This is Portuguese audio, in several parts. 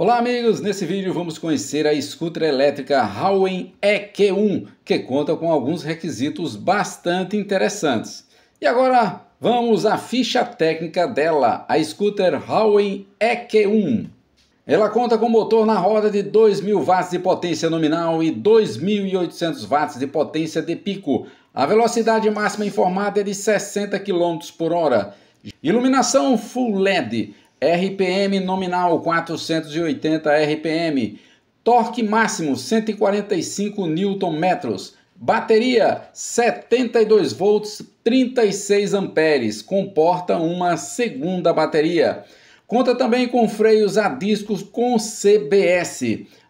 Olá amigos, nesse vídeo vamos conhecer a scooter elétrica Howen EQ1, que conta com alguns requisitos bastante interessantes. E agora vamos à ficha técnica dela, a scooter Howen EQ1. Ela conta com motor na roda de 2.000 watts de potência nominal e 2.800 watts de potência de pico. A velocidade máxima informada é de 60 km por hora. Iluminação Full LED. RPM nominal 480 RPM, torque máximo 145 Nm, bateria 72 volts 36 amperes, comporta uma segunda bateria. Conta também com freios a discos com CBS.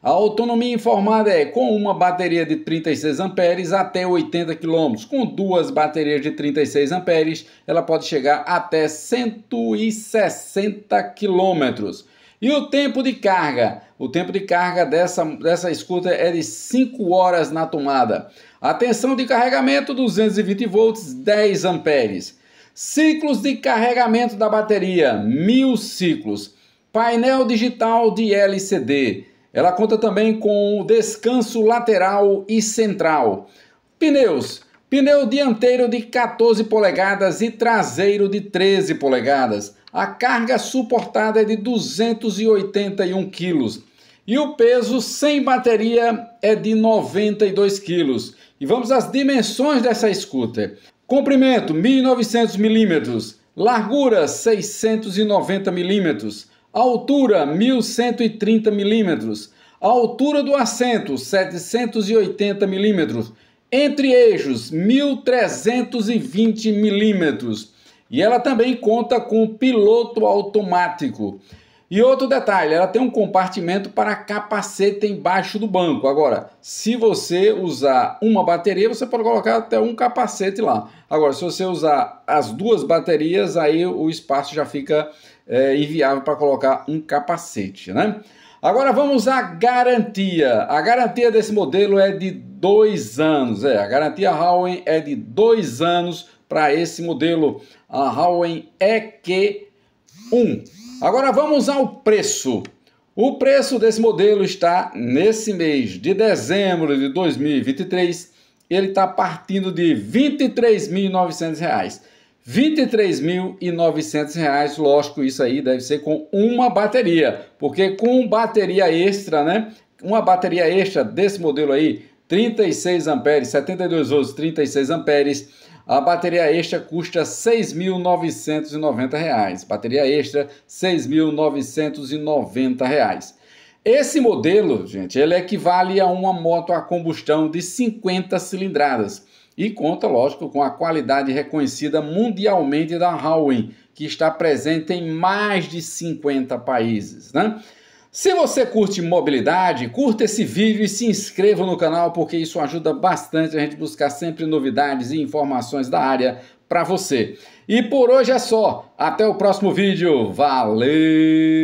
A autonomia informada é com uma bateria de 36 amperes até 80 km. Com duas baterias de 36 amperes, ela pode chegar até 160 km. E o tempo de carga? O tempo de carga dessa, dessa scooter é de 5 horas na tomada. A tensão de carregamento 220 volts, 10 amperes. Ciclos de carregamento da bateria, mil ciclos. Painel digital de LCD. Ela conta também com o descanso lateral e central. Pneus. Pneu dianteiro de 14 polegadas e traseiro de 13 polegadas. A carga suportada é de 281 quilos. E o peso sem bateria é de 92 quilos. E vamos às dimensões dessa scooter. Comprimento 1900 milímetros, largura 690 milímetros, altura 1130 milímetros, altura do assento 780 milímetros, entre eixos 1320 milímetros. E ela também conta com piloto automático. E outro detalhe, ela tem um compartimento para capacete embaixo do banco. Agora, se você usar uma bateria, você pode colocar até um capacete lá. Agora, se você usar as duas baterias, aí o espaço já fica é, inviável para colocar um capacete, né? Agora vamos à garantia. A garantia desse modelo é de dois anos. É, a garantia Howen é de dois anos para esse modelo, a Howen EQ1. Agora vamos ao preço. O preço desse modelo está nesse mês de dezembro de 2023. Ele está partindo de R$ 23.900. R$ 23.900, lógico, isso aí deve ser com uma bateria, porque com bateria extra, né? Uma bateria extra desse modelo aí, 36 amperes, 72 volts, 36 amperes, a bateria extra custa R$ 6.990. Bateria extra R$ 6.990. Esse modelo, gente, ele equivale a uma moto a combustão de 50 cilindradas e conta, lógico, com a qualidade reconhecida mundialmente da Howen, que está presente em mais de 50 países, né? Se você curte mobilidade, curta esse vídeo e se inscreva no canal porque isso ajuda bastante a gente buscar sempre novidades e informações da área para você. E por hoje é só. Até o próximo vídeo. Valeu!